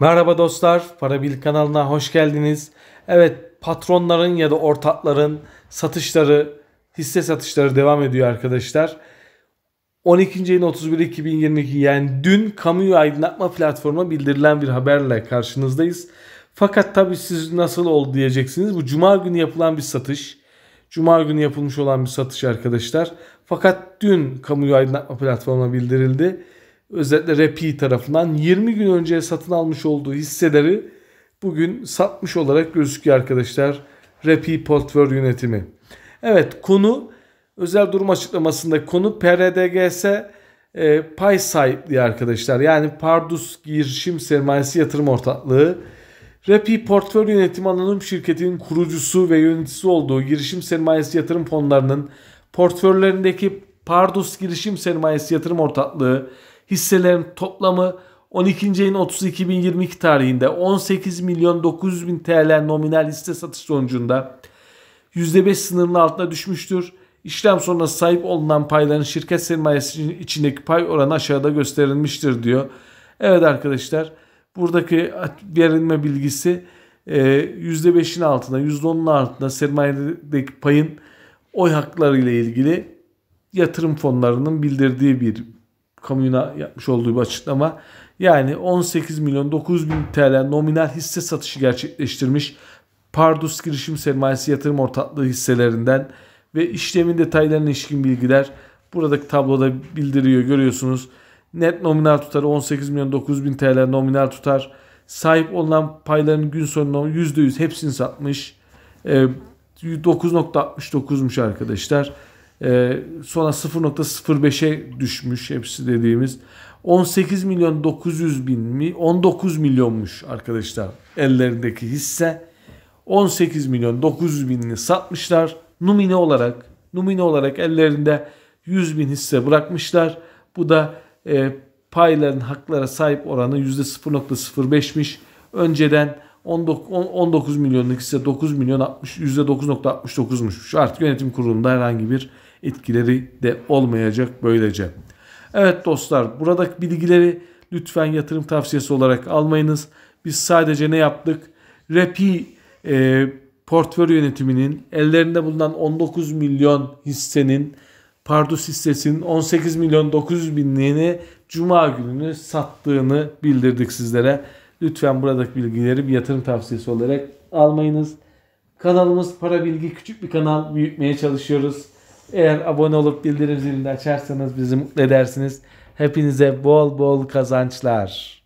Merhaba dostlar, Parabil kanalına hoş geldiniz. Evet, patronların ya da ortakların satışları, hisse satışları devam ediyor arkadaşlar. 12. ayın 31 2022 yani dün kamuyu aydınlatma platformuna bildirilen bir haberle karşınızdayız. Fakat tabi siz nasıl oldu diyeceksiniz. Bu cuma günü yapılan bir satış. Cuma günü yapılmış olan bir satış arkadaşlar. Fakat dün kamuyu aydınlatma platformuna bildirildi özellikle Repi tarafından 20 gün önce satın almış olduğu hisseleri bugün satmış olarak gözüküyor arkadaşlar. Repi portföy yönetimi. Evet konu özel durum açıklamasında konu PRDGS e, pay sahipliği arkadaşlar. Yani Pardus Girişim Sermayesi Yatırım Ortaklığı. Repi Portföy Yönetimi Anonim Şirketi'nin kurucusu ve yöneticisi olduğu girişim sermayesi yatırım fonlarının portföylerindeki Pardus Girişim Sermayesi Yatırım Ortaklığı hisselerin toplamı 12. ayın 30 2022 tarihinde 18 milyon 900 bin TL nominal hisse satış sonucunda %5 sınırının altına düşmüştür. İşlem sonrası sahip olunan payların şirket sermayesi içindeki pay oranı aşağıda gösterilmiştir diyor. Evet arkadaşlar buradaki verilme bilgisi %5'in e, altına %10'un altına sermayedeki payın oy hakları ile ilgili yatırım fonlarının bildirdiği bir kamuyuna yapmış olduğu bir açıklama. Yani 18 milyon 9 bin TL nominal hisse satışı gerçekleştirmiş Pardus Girişim Sermayesi Yatırım Ortaklığı hisselerinden ve işlemin detaylarına ilişkin bilgiler buradaki tabloda bildiriyor görüyorsunuz. Net nominal tutarı 18 milyon 9 bin TL nominal tutar. Sahip olan payların gün sonunda %100 hepsini satmış. E, ee, 9.69'muş arkadaşlar. Ee, sonra 0.05'e düşmüş hepsi dediğimiz. 18 milyon 900 bin mi? 19 milyonmuş arkadaşlar ellerindeki hisse. 18 milyon 900 binini satmışlar. Numine olarak numine olarak ellerinde 100 bin hisse bırakmışlar. Bu da e, payların haklara sahip oranı %0.05'miş. Önceden 19, 19 milyonluk hisse 9 milyon 60 %9.69'muş. Artık yönetim kurulunda herhangi bir etkileri de olmayacak böylece. Evet dostlar buradaki bilgileri lütfen yatırım tavsiyesi olarak almayınız. Biz sadece ne yaptık? Repi e, portföy yönetiminin ellerinde bulunan 19 milyon hissenin Pardus hissesinin 18 milyon 900 binliğini Cuma gününü sattığını bildirdik sizlere. Lütfen buradaki bilgileri bir yatırım tavsiyesi olarak almayınız. Kanalımız Para Bilgi küçük bir kanal büyütmeye çalışıyoruz. Eğer abone olup bildirim zilini açarsanız bizi mutlu edersiniz. Hepinize bol bol kazançlar.